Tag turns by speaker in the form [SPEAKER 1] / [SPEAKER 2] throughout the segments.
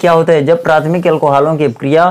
[SPEAKER 1] क्या होता है जब प्राथमिक अल्कोहलों की क्रिया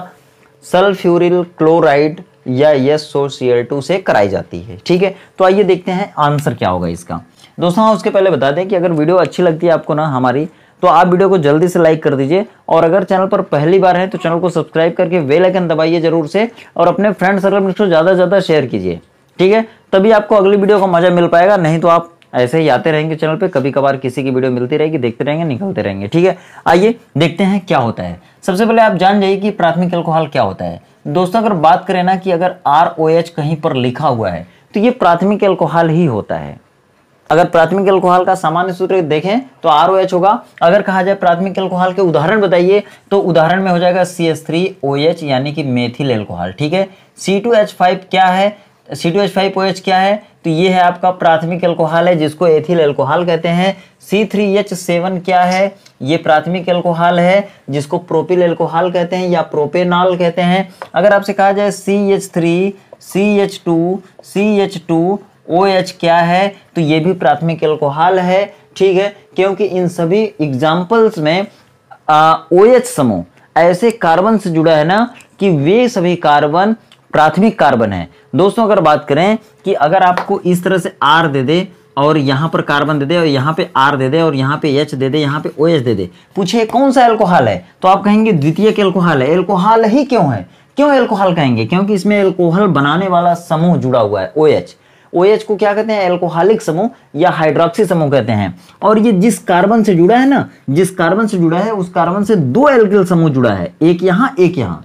[SPEAKER 1] सल्फ्यूरिल क्लोराइड या यस से कराई जाती है ठीक है तो आइए देखते हैं आंसर क्या होगा इसका दोस्तों हाँ उसके पहले बता दें कि अगर वीडियो अच्छी लगती है आपको ना हमारी तो आप वीडियो को जल्दी से लाइक कर दीजिए और अगर चैनल पर पहली बार है तो चैनल को सब्सक्राइब करके वेल आइकन दबाइए जरूर से और अपने फ्रेंड सर्कल में इसको ज़्यादा से ज़्यादा शेयर कीजिए ठीक है तभी आपको अगली वीडियो का मज़ा मिल पाएगा नहीं तो आप ऐसे ही आते रहेंगे चैनल पे कभी कभार किसी की वीडियो मिलती रहेगी देखते रहेंगे निकलते रहेंगे ठीक है आइए देखते हैं क्या होता है सबसे पहले आप जान जाइए कि प्राथमिक अल्कोहल क्या होता है दोस्तों अगर बात करें ना कि अगर आर कहीं पर लिखा हुआ है तो ये प्राथमिक अल्कोहल ही होता है अगर प्राथमिक अल्कोहल का सामान्य सूत्र देखें तो आर होगा अगर कहा जाए प्राथमिक अल्कोहल के उदाहरण बताइए तो उदाहरण में हो जाएगा C S three O H यानी कि मेथिल अल्कोहल ठीक है सी टू एच फाइव क्या है C two H five O H क्या है तो ये है आपका प्राथमिक एल्कोहल है जिसको एथिल एल्कोहल कहते हैं सी थ्री एच सेवन क्या है ये प्राथमिक एल्कोहल है जिसको प्रोपिल एल्कोहल कहते हैं या प्रोपेनॉल कहते हैं अगर आपसे कहा जाए C H three C H two C H two O H क्या है तो ये भी प्राथमिक एल्कोहल है ठीक है क्योंकि इन सभी एग्जाम्पल्स में ओ एच समूह ऐसे कार्बन से जुड़ा है ना कि वे सभी कार्बन प्राथमिक कार्बन है दोस्तों अगर बात करें कि अगर आपको इस तरह से आर दे दे और यहाँ पर कार्बन दे दे और यहाँ पे आर दे दे और यहाँ पे एच दे दे यहाँ पे ओ एच दे दे पूछे कौन सा एल्कोहल है तो आप कहेंगे द्वितीय एल्कोहल है एल्कोहल ही क्यों है क्यों एल्कोहल कहेंगे क्योंकि इसमें एल्कोहल बनाने वाला समूह जुड़ा हुआ है ओ एच ओ एच को क्या कहते हैं एल्कोहलिक समूह या हाइड्रोक्सी समूह कहते हैं और ये जिस कार्बन से जुड़ा है ना जिस कार्बन से जुड़ा है उस कार्बन से दो एल्किल समूह जुड़ा है एक यहाँ एक यहाँ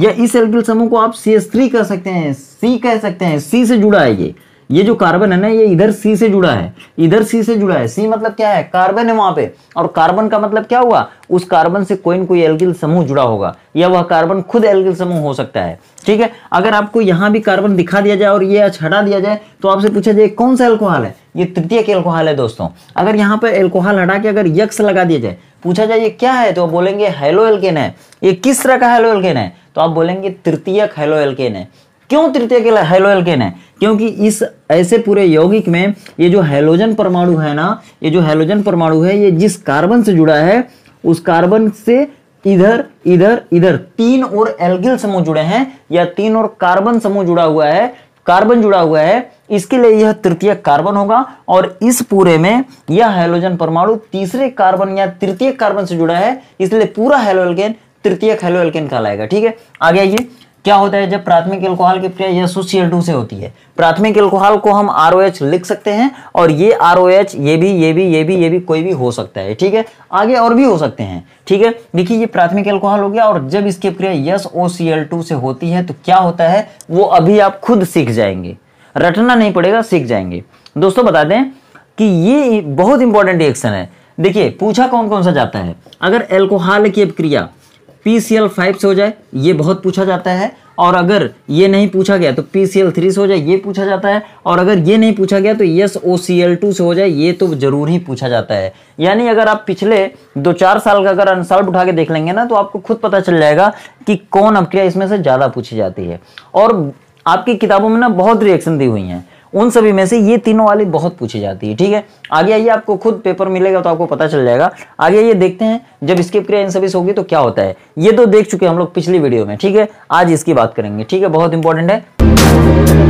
[SPEAKER 1] या इस एल्किल समूह को आप सी एस थ्री कह सकते हैं सी कह सकते हैं सी से जुड़ा है ये ये जो कार्बन है ना ये इधर सी से जुड़ा है इधर सी से जुड़ा है सी मतलब क्या है कार्बन है वहां पे और कार्बन का मतलब क्या हुआ उस कार्बन से कोई ना कोई एल्किल समूह जुड़ा होगा या वह कार्बन खुद एल्किल समूह हो सकता है ठीक है अगर आपको यहाँ भी कार्बन दिखा दिया जाए और ये हटा दिया जाए तो आपसे पूछा जाए कौन सा एल्कोहल है ये तृतीय एल्कोहल है दोस्तों अगर यहाँ पर एल्कोहल हटा के अगर यक्स लगा दिया जाए पूछा जाए ये क्या है तो बोलेंगे हेलो एल्केन है ये किस तरह का हेलो एल्केन है तो आप बोलेंगे तृतीय हेलो एल्केन है क्यों तृतीय हेलो एल्केन है क्योंकि इस ऐसे पूरे यौगिक में ये जो हेलोजन परमाणु है ना ये जो हेलोजन परमाणु है ये जिस कार्बन से जुड़ा है उस कार्बन से इधर इधर इधर तीन और एल्गिल समूह जुड़े हैं या तीन और कार्बन समूह जुड़ा हुआ है कार्बन जुड़ा हुआ है इसके लिए यह तृतीय कार्बन होगा और इस पूरे में यह हेलोजन परमाणु तीसरे कार्बन या तृतीय कार्बन से जुड़ा है इसलिए पूरा हेलोएल्केन तृतीय हेलो एल्केन कहलाएगा ठीक है आगे आइए क्या होता है जब प्राथमिक एल्कोहल की क्रिया यह सुल टू से होती है प्राथमिक एल्कोहल को हम आर लिख सकते हैं और ये आर ये भी ये भी ये भी ये भी ये भी कोई भी हो सकता है ठीक है आगे और भी हो सकते हैं ठीक है देखिए ये प्राथमिक एल्कोहल हो गया और जब इसकी क्रिया यस ओ से होती है तो क्या होता है वो अभी आप खुद सीख जाएंगे रटना नहीं पड़ेगा सीख जाएंगे दोस्तों बता दें कि ये बहुत इंपॉर्टेंट रिएक्शन है देखिए पूछा कौन कौन सा जाता है अगर एल्कोहल की क्रिया पी सी एल फाइव से हो जाए ये बहुत पूछा जाता है और अगर ये नहीं पूछा गया तो पी सी एल थ्री से हो जाए ये पूछा जाता है और अगर ये नहीं पूछा गया तो S O C L two से हो जाए ये तो जरूर ही पूछा जाता है यानी अगर आप पिछले दो चार साल का अगर अनसॉल्व उठा के देख लेंगे ना तो आपको खुद पता चल जाएगा कि कौन क्या इसमें से ज़्यादा पूछी जाती है और आपकी किताबों में ना बहुत रिएक्शन दी हुई हैं उन सभी में से ये तीनों वाली बहुत पूछी जाती है ठीक है आगे आइए आपको खुद पेपर मिलेगा तो आपको पता चल जाएगा आगे आइए देखते हैं जब स्किप क्रिया इन सभी से होगी तो क्या होता है ये तो देख चुके हम लोग पिछली वीडियो में ठीक है आज इसकी बात करेंगे ठीक है बहुत इंपॉर्टेंट है